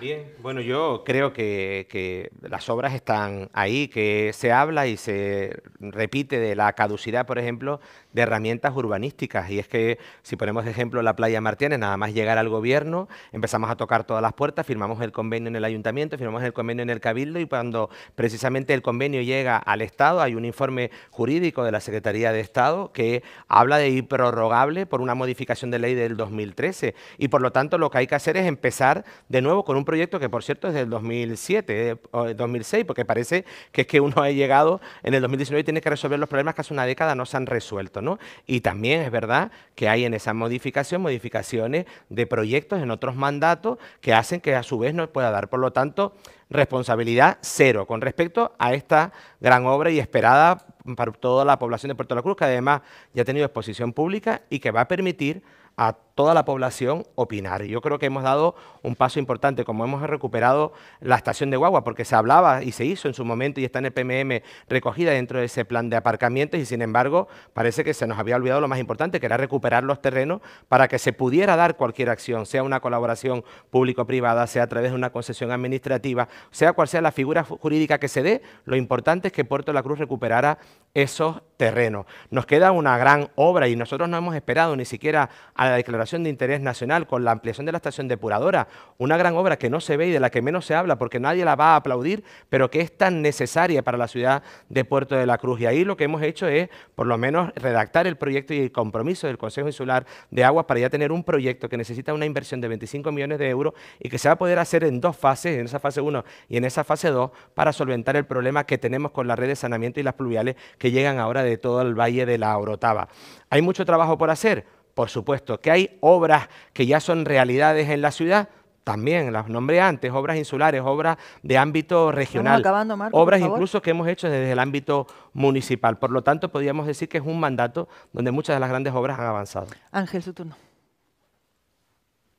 D: Bien, bueno, yo creo que, las obras están ahí, que se habla y se repite de la caducidad, por ejemplo, de herramientas urbanísticas. Y es que, si ponemos de ejemplo la playa Martínez, nada más llegar al gobierno, empezamos a tocar todas las puertas, firmamos el convenio en el ayuntamiento, firmamos el convenio en el cabildo y cuando precisamente el convenio llega al Estado, hay un informe jurídico de la Secretaría de Estado que habla de ir prorrogable por una modificación de ley del 2013. Y por lo tanto, lo que hay que hacer es empezar de nuevo con un proyecto que, por cierto, es del 2007 eh, o 2006, porque parece que es que uno ha llegado en el 2019 y tiene que resolver los problemas que hace una década no se han resuelto. ¿no? Y también es verdad que hay en esa modificación modificaciones de proyectos en otros mandatos que hacen que a su vez no pueda dar. Por lo tanto, responsabilidad cero con respecto a esta gran obra y esperada para toda la población de Puerto la Cruz, que además ya ha tenido exposición pública y que va a permitir a toda la población opinar. Yo creo que hemos dado un paso importante, como hemos recuperado la estación de Guagua, porque se hablaba y se hizo en su momento y está en el PMM recogida dentro de ese plan de aparcamientos y sin embargo parece que se nos había olvidado lo más importante, que era recuperar los terrenos para que se pudiera dar cualquier acción, sea una colaboración público-privada, sea a través de una concesión administrativa, sea cual sea la figura jurídica que se dé, lo importante es que Puerto de la Cruz recuperara esos terreno. Nos queda una gran obra y nosotros no hemos esperado ni siquiera a la declaración de interés nacional con la ampliación de la estación depuradora, una gran obra que no se ve y de la que menos se habla porque nadie la va a aplaudir, pero que es tan necesaria para la ciudad de Puerto de la Cruz. Y ahí lo que hemos hecho es por lo menos redactar el proyecto y el compromiso del Consejo Insular de Aguas para ya tener un proyecto que necesita una inversión de 25 millones de euros y que se va a poder hacer en dos fases, en esa fase 1 y en esa fase 2, para solventar el problema que tenemos con la red de saneamiento y las pluviales que llegan ahora de todo el valle de la Orotava. ¿Hay mucho trabajo por hacer? Por supuesto. ¿Que hay obras que ya son realidades en la ciudad? También, las nombré antes, obras insulares, obras de ámbito regional, obras incluso que hemos hecho desde el ámbito municipal. Por lo tanto, podríamos decir que es un mandato donde muchas de las grandes obras han avanzado.
B: Ángel, su turno.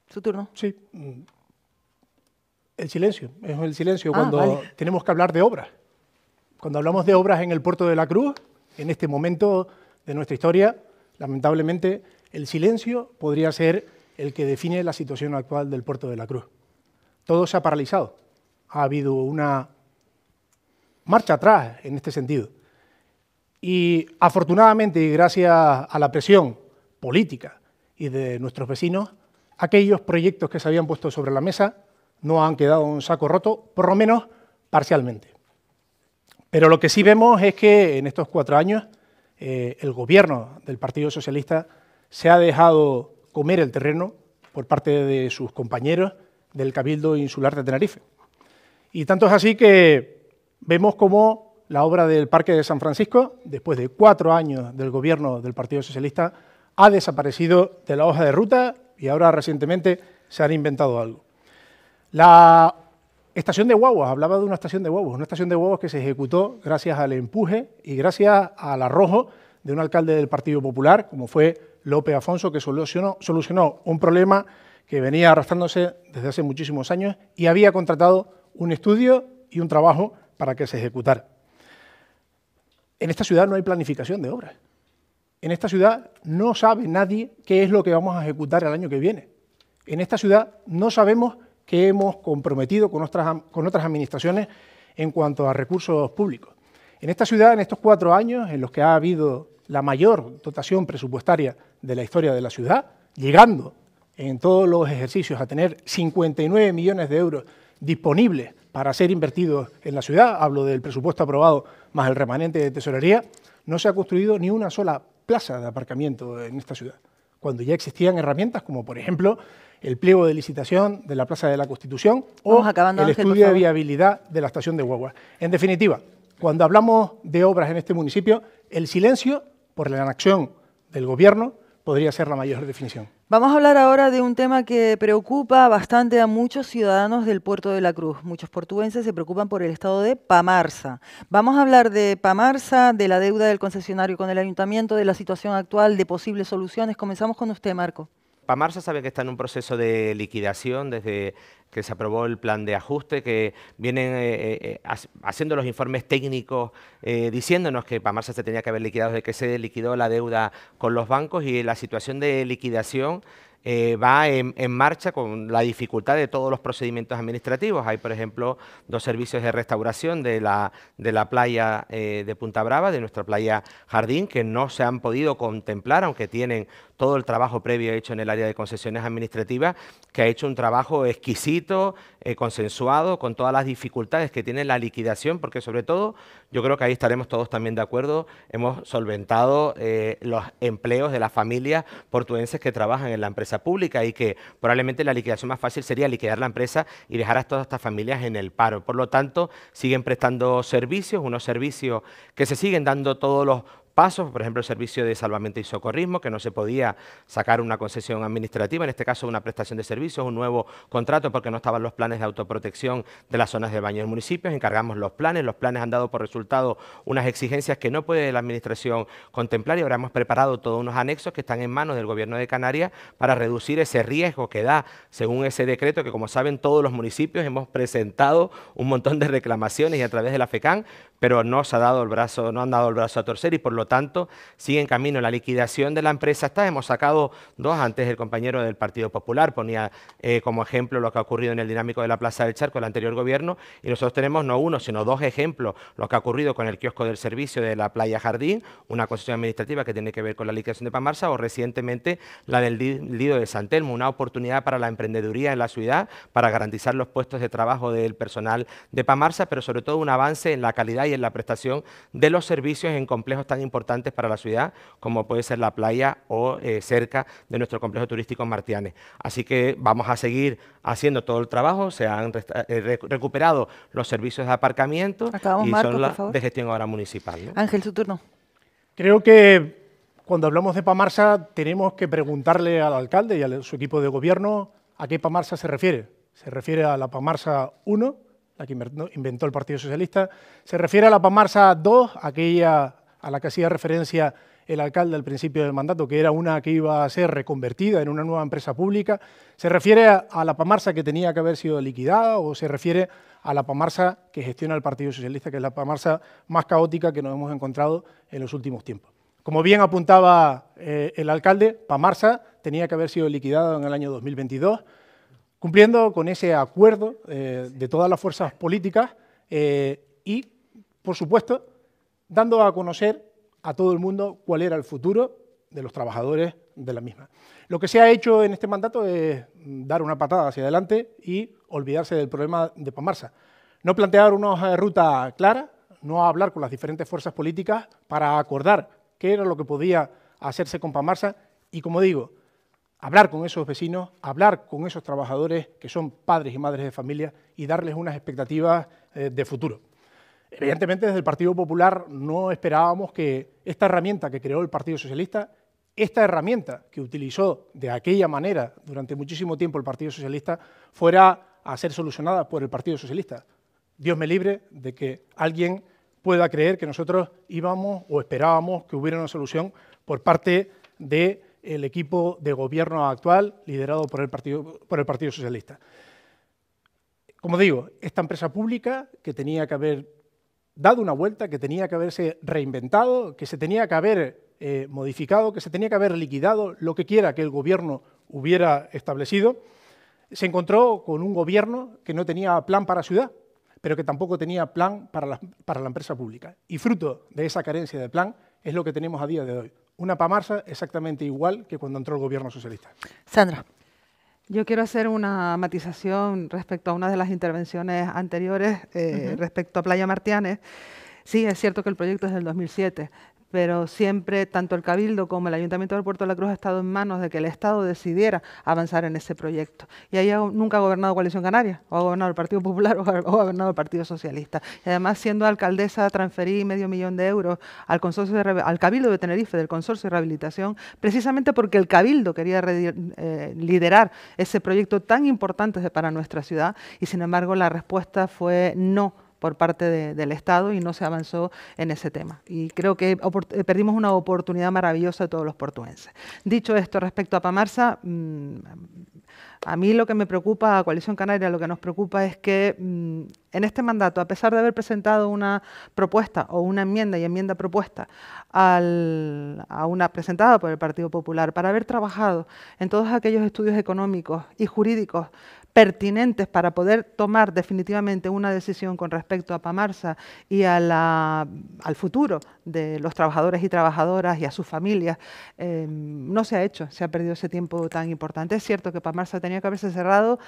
B: Su turno. Sí. El silencio, es el silencio ah, cuando tenemos que hablar de obras. Cuando hablamos de obras en el puerto de la Cruz, en este momento de nuestra historia, lamentablemente, el silencio podría ser el que define la situación actual del puerto de la Cruz. Todo se ha paralizado. Ha habido una marcha atrás en este sentido. Y afortunadamente, y gracias a la presión política y de nuestros vecinos, aquellos proyectos que se habían puesto sobre la mesa no han quedado un saco roto, por lo menos parcialmente. Pero lo que sí vemos es que en estos cuatro años eh, el gobierno del Partido Socialista se ha dejado comer el terreno por parte de sus compañeros del Cabildo Insular de Tenerife. Y tanto es así que vemos cómo la obra del Parque de San Francisco, después de cuatro años del gobierno del Partido Socialista, ha desaparecido de la hoja de ruta y ahora recientemente se han inventado algo. La Estación de guaguas, hablaba de una estación de huevos, una estación de huevos que se ejecutó gracias al empuje y gracias al arrojo de un alcalde del Partido Popular, como fue López Afonso, que solucionó, solucionó un problema que venía arrastrándose desde hace muchísimos años y había contratado un estudio y un trabajo para que se ejecutara. En esta ciudad no hay planificación de obras. En esta ciudad no sabe nadie qué es lo que vamos a ejecutar el año que viene. En esta ciudad no sabemos que hemos comprometido con otras, con administraciones en cuanto a recursos públicos. En esta ciudad, en estos cuatro años, en los que ha habido la mayor dotación presupuestaria de la historia de la ciudad, llegando en todos los ejercicios a tener 59 millones de euros disponibles para ser invertidos en la ciudad, hablo del presupuesto aprobado más el remanente de tesorería, no se ha construido ni una sola plaza de aparcamiento en esta ciudad, cuando ya existían herramientas como por ejemplo el pliego de licitación de la Plaza de la Constitución
A: o el estudio de
B: viabilidad de la estación de Guagua. En definitiva, cuando hablamos de obras en este municipio, el silencio por la inacción del gobierno podría ser la mayor definición.
A: Vamos a hablar ahora de un tema que preocupa bastante a muchos ciudadanos del puerto de la Cruz. Muchos portugueses se preocupan por el estado de Pamarsa. Vamos a hablar de Pamarsa, de la deuda del concesionario con el ayuntamiento, de la situación actual, de posibles soluciones. Comenzamos con usted, Marco.
D: Pamarsa sabe que está en un proceso de liquidación desde que se aprobó el plan de ajuste, que vienen eh, eh, eh, haciendo los informes técnicos diciéndonos que Pamarsa se tenía que haber liquidado desde que se liquidó la deuda con los bancos y la situación de liquidación eh, va en, marcha con la dificultad de todos los procedimientos administrativos. Hay, por ejemplo, dos servicios de restauración de la, playa eh, de Punta Brava, de nuestra playa Jardín, que no se han podido contemplar, aunque tienen todo el trabajo previo hecho en el área de concesiones administrativas, que ha hecho un trabajo exquisito, eh, consensuado, con todas las dificultades que tiene la liquidación, porque sobre todo yo creo que ahí estaremos todos también de acuerdo. Hemos solventado eh, los empleos de las familias portuenses que trabajan en la empresa pública y que probablemente la liquidación más fácil sería liquidar la empresa y dejar a todas estas familias en el paro. Por lo tanto, siguen prestando servicios, unos servicios que se siguen dando todos los pasos, por ejemplo, el servicio de salvamento y socorrismo, que no se podía sacar una concesión administrativa, en este caso una prestación de servicios, un nuevo contrato, porque no estaban los planes de autoprotección de las zonas de baño del municipio, encargamos los planes, los planes han dado por resultado unas exigencias que no puede la administración contemplar y ahora hemos preparado todos unos anexos que están en manos del Gobierno de Canarias para reducir ese riesgo que da, según ese decreto, que como saben todos los municipios hemos presentado un montón de reclamaciones y a través de la FECAN, pero no se ha dado el brazo, no han dado el brazo a torcer y por lo tanto, sigue en camino la liquidación de la empresa. hemos sacado dos antes, el compañero del Partido Popular ponía eh, como ejemplo lo que ha ocurrido en el dinámico de la Plaza del Charco, el anterior gobierno, y nosotros tenemos no uno, sino dos ejemplos, lo que ha ocurrido con el kiosco del servicio de la Playa Jardín, una concesión administrativa que tiene que ver con la liquidación de Pamarsa, o recientemente la del Lido de Santelmo, una oportunidad para la emprendeduría en la ciudad, para garantizar los puestos de trabajo del personal de Pamarsa, pero sobre todo un avance en la calidad y en la prestación de los servicios en complejos tan importantes importantes para la ciudad, como puede ser la playa o eh, cerca de nuestro complejo turístico Martianes. Así que vamos a seguir haciendo todo el trabajo, se han eh, recuperado los servicios de aparcamiento y son de gestión ahora municipal.
B: Ángel, su turno. Creo que cuando hablamos de Pamarsa tenemos que preguntarle al alcalde y a su equipo de gobierno a qué Pamarsa se refiere. Se refiere a la Pamarsa 1, la que inventó el Partido Socialista, se refiere a la Pamarsa 2, aquella a la que hacía referencia el alcalde al principio del mandato, que era una que iba a ser reconvertida en una nueva empresa pública, ¿se refiere a la Pamarsa que tenía que haber sido liquidada o se refiere a la Pamarsa que gestiona el Partido Socialista, que es la Pamarsa más caótica que nos hemos encontrado en los últimos tiempos? Como bien apuntaba eh, el alcalde, Pamarsa tenía que haber sido liquidada en el año 2022, cumpliendo con ese acuerdo eh, de todas las fuerzas políticas eh, y, por supuesto, dando a conocer a todo el mundo cuál era el futuro de los trabajadores de la misma. Lo que se ha hecho en este mandato es dar una patada hacia adelante y olvidarse del problema de Pamarsa. No plantear una ruta clara, no hablar con las diferentes fuerzas políticas para acordar qué era lo que podía hacerse con Pamarsa y, como digo, hablar con esos vecinos, hablar con esos trabajadores que son padres y madres de familia y darles unas expectativas eh, de futuro. Evidentemente, desde el Partido Popular no esperábamos que esta herramienta que creó el Partido Socialista, esta herramienta que utilizó de aquella manera durante muchísimo tiempo el Partido Socialista, fuera a ser solucionada por el Partido Socialista. Dios me libre de que alguien pueda creer que nosotros íbamos o esperábamos que hubiera una solución por parte del equipo de gobierno actual liderado por el, partido, por el Partido Socialista. Como digo, esta empresa pública que tenía que haber dado una vuelta, que tenía que haberse reinventado, que se tenía que haber eh, modificado, que se tenía que haber liquidado, lo que quiera que el gobierno hubiera establecido, se encontró con un gobierno que no tenía plan para ciudad, pero que tampoco tenía plan para para la empresa pública. Y fruto de esa carencia de plan es lo que tenemos a día de hoy. Una pamarsa exactamente igual que cuando entró el gobierno socialista.
C: Sandra. Yo quiero hacer una matización respecto a una de las intervenciones anteriores, eh, respecto a Playa Martianes. Sí, es cierto que el proyecto es del 2007, pero siempre tanto el Cabildo como el Ayuntamiento del Puerto de la Cruz ha estado en manos de que el Estado decidiera avanzar en ese proyecto. Y ahí nunca ha gobernado Coalición Canaria, o ha gobernado el Partido Popular, o ha, gobernado el Partido Socialista. Y además, siendo alcaldesa, transferí medio millón de euros al, consorcio al Cabildo de Tenerife, del Consorcio de Rehabilitación, precisamente porque el Cabildo quería eh, liderar ese proyecto tan importante para nuestra ciudad, y sin embargo la respuesta fue no por parte del Estado y no se avanzó en ese tema. Y creo que eh, perdimos una oportunidad maravillosa de todos los portuenses. Dicho esto, respecto a Pamarsa, mm, a mí lo que me preocupa, a Coalición Canaria, lo que nos preocupa es que mm, en este mandato, a pesar de haber presentado una propuesta o una enmienda y enmienda propuesta al, a una presentada por el Partido Popular, para haber trabajado en todos aquellos estudios económicos y jurídicos pertinentes para poder tomar definitivamente una decisión con respecto a Pamarsa y al futuro de los trabajadores y trabajadoras y a sus familias, eh, no se ha hecho, se ha perdido ese tiempo tan importante. Es cierto que Pamarsa tenía que haberse cerrado,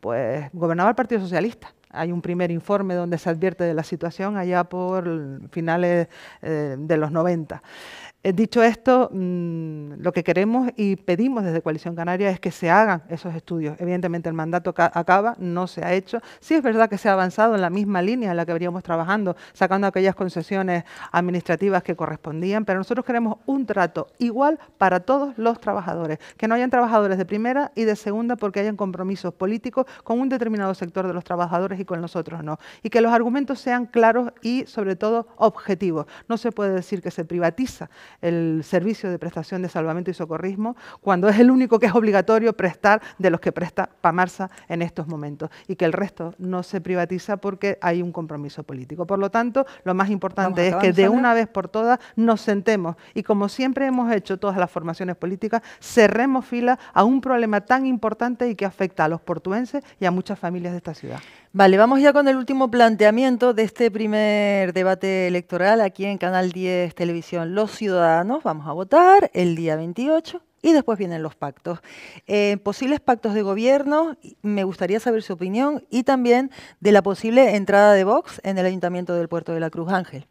C: pues gobernaba el Partido Socialista. Hay un primer informe donde se advierte de la situación allá por finales eh, de los 90. Eh, dicho esto, mm, lo que queremos y pedimos desde Coalición Canaria es que se hagan esos estudios. Evidentemente el mandato acaba, no se ha hecho. Sí es verdad que se ha avanzado en la misma línea en la que veníamos trabajando, sacando aquellas concesiones administrativas que correspondían, pero nosotros queremos un trato igual para todos los trabajadores, que no hayan trabajadores de primera y de segunda porque hayan compromisos políticos con un determinado sector de los trabajadores y con nosotros no. Y que los argumentos sean claros y sobre todo objetivos. No se puede decir que se privatiza el servicio de prestación de salvamento y socorrismo, cuando es el único que es obligatorio prestar de los que presta Pamarsa en estos momentos y que el resto no se privatiza porque hay un compromiso político. Por lo tanto, lo más importante es que de una vez por todas nos sentemos y como siempre hemos hecho todas las formaciones políticas, cerremos fila a un
A: problema tan importante y que afecta a los portuenses y a muchas familias de esta ciudad. Vale, vamos ya con el último planteamiento de este primer debate electoral aquí en Canal 10 Televisión. Los ciudadanos vamos a votar el día 28 y después vienen los pactos. Eh, posibles pactos de gobierno, me gustaría saber su opinión y también de la posible entrada de Vox en el Ayuntamiento del Puerto de la Cruz Ángel.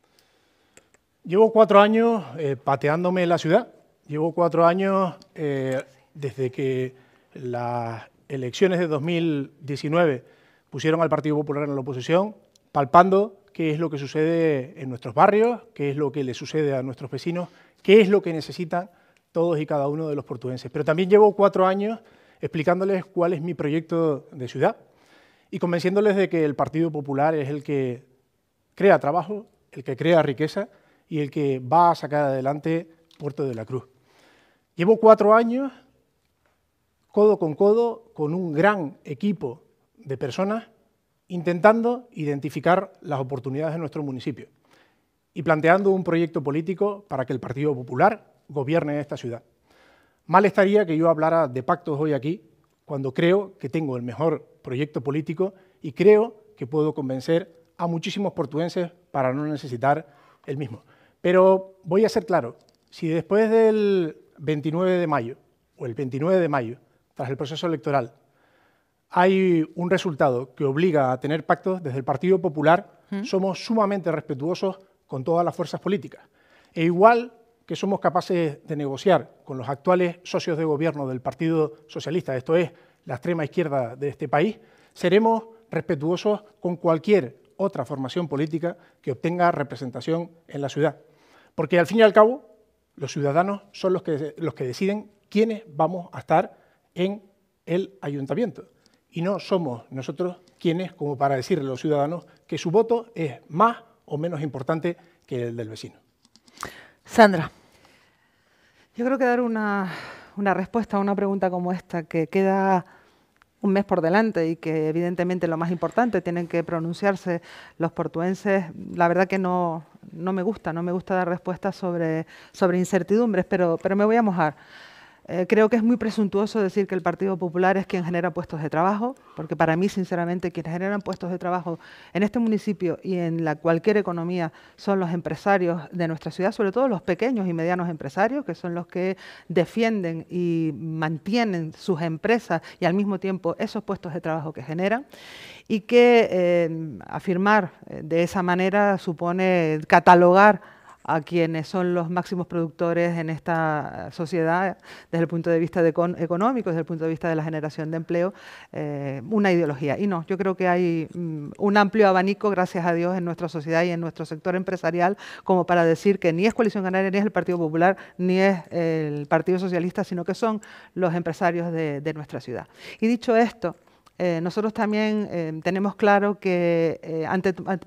B: Llevo cuatro años eh, pateándome la ciudad. Llevo cuatro años eh, desde que las elecciones de 2019 pusieron al Partido Popular en la oposición, palpando qué es lo que sucede en nuestros barrios, qué es lo que le sucede a nuestros vecinos, qué es lo que necesitan todos y cada uno de los portugueses. Pero también llevo cuatro años explicándoles cuál es mi proyecto de ciudad y convenciéndoles de que el Partido Popular es el que crea trabajo, el que crea riqueza y el que va a sacar adelante Puerto de la Cruz. Llevo cuatro años codo con codo con un gran equipo de personas intentando identificar las oportunidades de nuestro municipio y planteando un proyecto político para que el Partido Popular gobierne esta ciudad. Mal estaría que yo hablara de pactos hoy aquí, cuando creo que tengo el mejor proyecto político y creo que puedo convencer a muchísimos portuenses para no necesitar el mismo. Pero voy a ser claro, si después del 29 de mayo o el 29 de mayo, tras el proceso electoral, hay un resultado que obliga a tener pactos, desde el Partido Popular somos sumamente respetuosos con todas las fuerzas políticas. E igual que somos capaces de negociar con los actuales socios de gobierno del Partido Socialista, esto es, la extrema izquierda de este país, seremos respetuosos con cualquier otra formación política que obtenga representación en la ciudad. Porque al fin y al cabo, los ciudadanos son los que, los que deciden quiénes vamos a estar en el ayuntamiento y no somos nosotros quienes como para decirle a los ciudadanos que su voto es más o menos importante que el del vecino.
C: Sandra. Yo creo que dar una, respuesta a una pregunta como esta, que queda un mes por delante y que evidentemente lo más importante tienen que pronunciarse los portuenses. La verdad que no, no me gusta, no me gusta dar respuestas sobre, sobre incertidumbres, pero, pero me voy a mojar. Eh, creo que es muy presuntuoso decir que el Partido Popular es quien genera puestos de trabajo, porque para mí, sinceramente, quienes generan puestos de trabajo en este municipio y en la cualquier economía son los empresarios de nuestra ciudad, sobre todo los pequeños y medianos empresarios, que son los que defienden y mantienen sus empresas y al mismo tiempo esos puestos de trabajo que generan, y que eh, afirmar eh, de esa manera supone catalogar a quienes son los máximos productores en esta sociedad desde el punto de vista económico, desde el punto de vista de la generación de empleo, eh, una ideología. Y no, yo creo que hay mm, un amplio abanico, gracias a Dios, en nuestra sociedad y en nuestro sector empresarial, como para decir que ni es Coalición Canaria, ni es el Partido Popular, ni es el Partido Socialista, sino que son los empresarios de nuestra ciudad. Y dicho esto, eh, nosotros también eh, tenemos claro que eh,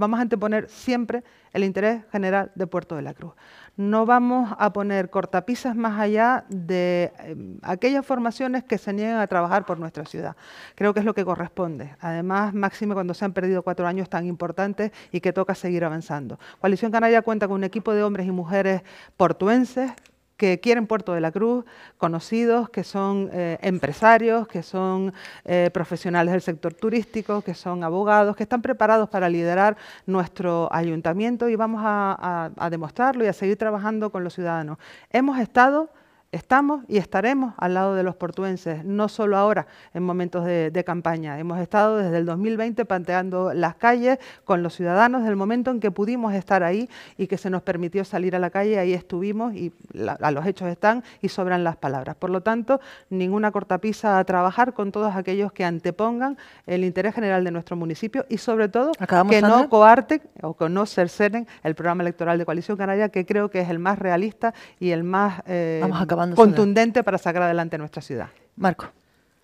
C: vamos a anteponer siempre el interés general de Puerto de la Cruz. No vamos a poner cortapisas más allá de em, aquellas formaciones que se niegan a trabajar por nuestra ciudad. Creo que es lo que corresponde. Además, máxime cuando se han perdido cuatro años tan importantes y que toca seguir avanzando. Coalición Canaria cuenta con un equipo de hombres y mujeres portuenses que quieren Puerto de la Cruz, conocidos, que son eh, empresarios, que son eh, profesionales del sector turístico, que son abogados, que están preparados para liderar nuestro ayuntamiento y vamos a, a demostrarlo y a seguir trabajando con los ciudadanos. Hemos estado estamos y estaremos al lado de los portuenses, no solo ahora en momentos de, campaña. Hemos estado desde el 2020 panteando las calles con los ciudadanos, del momento en que pudimos estar ahí y que se nos permitió salir a la calle, ahí estuvimos y a los hechos están y sobran las palabras. Por lo tanto, ninguna cortapisa a trabajar con todos aquellos que antepongan el interés general de nuestro municipio y sobre todo que no coarten o que no cercenen el programa electoral de Coalición Canaria, que creo que es el más realista y el más... Eh, Vamos acabar Contundente para sacar adelante nuestra ciudad. Marco.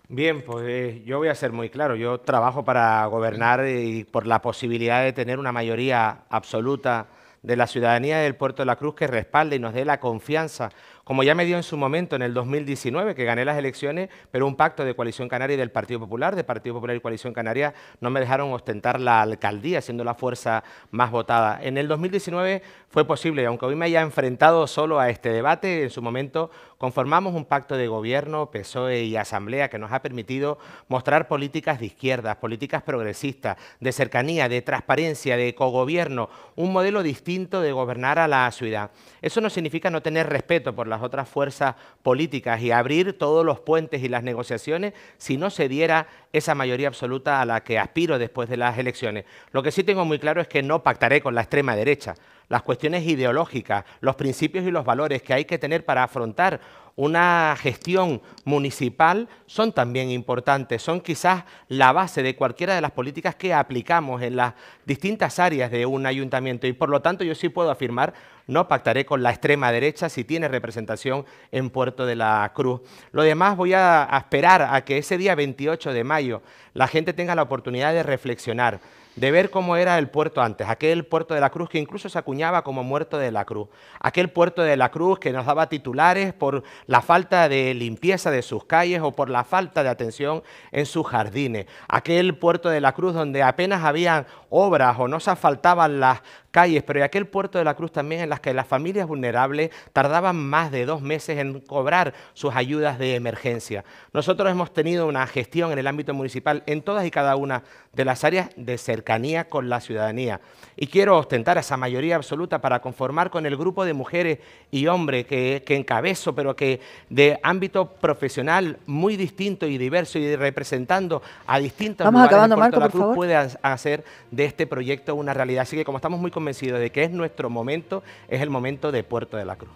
D: Bien, pues eh, yo voy a ser muy claro. Yo trabajo para gobernar y por la posibilidad de tener una mayoría absoluta de la ciudadanía del Puerto de la Cruz que respalde y nos dé la confianza como ya me dio en su momento en el 2019, que gané las elecciones, pero un pacto de Coalición Canaria y del Partido Popular, de Partido Popular y Coalición Canaria, no me dejaron ostentar la alcaldía, siendo la fuerza más votada. En el 2019 fue posible, aunque hoy me haya enfrentado solo a este debate, en su momento conformamos un pacto de gobierno, PSOE y Asamblea, que nos ha permitido mostrar políticas de izquierdas, políticas progresistas, de cercanía, de transparencia, de cogobierno, un modelo distinto de gobernar a la ciudad. Eso no significa no tener respeto por las otras fuerzas políticas y abrir todos los puentes y las negociaciones si no se diera esa mayoría absoluta a la que aspiro después de las elecciones. Lo que sí tengo muy claro es que no pactaré con la extrema derecha. Las cuestiones ideológicas, los principios y los valores que hay que tener para afrontar una gestión municipal son también importantes, son quizás la base de cualquiera de las políticas que aplicamos en las distintas áreas de un ayuntamiento y por lo tanto yo sí puedo afirmar no pactaré con la extrema derecha si tiene representación en Puerto de la Cruz. Lo demás voy a esperar a que ese día 28 de mayo la gente tenga la oportunidad de reflexionar de ver cómo era el puerto antes, aquel puerto de la cruz que incluso se acuñaba como muerto de la cruz, aquel puerto de la cruz que nos daba titulares por la falta de limpieza de sus calles o por la falta de atención en sus jardines, aquel puerto de la cruz donde apenas habían obras o no se asfaltaban las calles, pero en aquel puerto de la Cruz también en las que las familias vulnerables tardaban más de dos meses en cobrar sus ayudas de emergencia. Nosotros hemos tenido una gestión en el ámbito municipal en todas y cada una de las áreas de cercanía con la ciudadanía. Y quiero ostentar esa mayoría absoluta para conformar con el grupo de mujeres y hombres que, encabezo, pero que de ámbito profesional muy distinto y diverso y representando a distintos Vamos acabando, Marco, de la Cruz, puede hacer de este proyecto una realidad. Así que como estamos muy convencido de que es nuestro momento, es el momento de Puerto de la Cruz.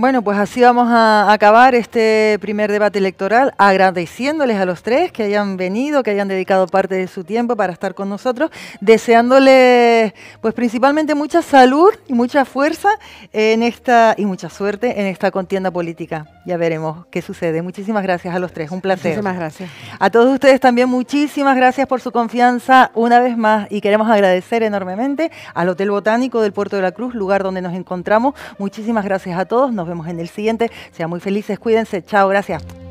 A: Bueno, pues así vamos a acabar este primer debate electoral, agradeciéndoles a los tres que hayan venido, que hayan dedicado parte de su tiempo para estar con nosotros, deseándoles, pues principalmente mucha salud y mucha fuerza en esta y mucha suerte en esta contienda política. Ya veremos qué sucede. Muchísimas gracias a los tres, un placer. Muchísimas gracias. A todos ustedes también muchísimas gracias por su confianza una vez más y queremos agradecer enormemente al Hotel Botánico del Puerto de la Cruz, lugar donde nos encontramos. Muchísimas gracias a todos vemos en el siguiente. Sean muy felices, cuídense. Chao, gracias.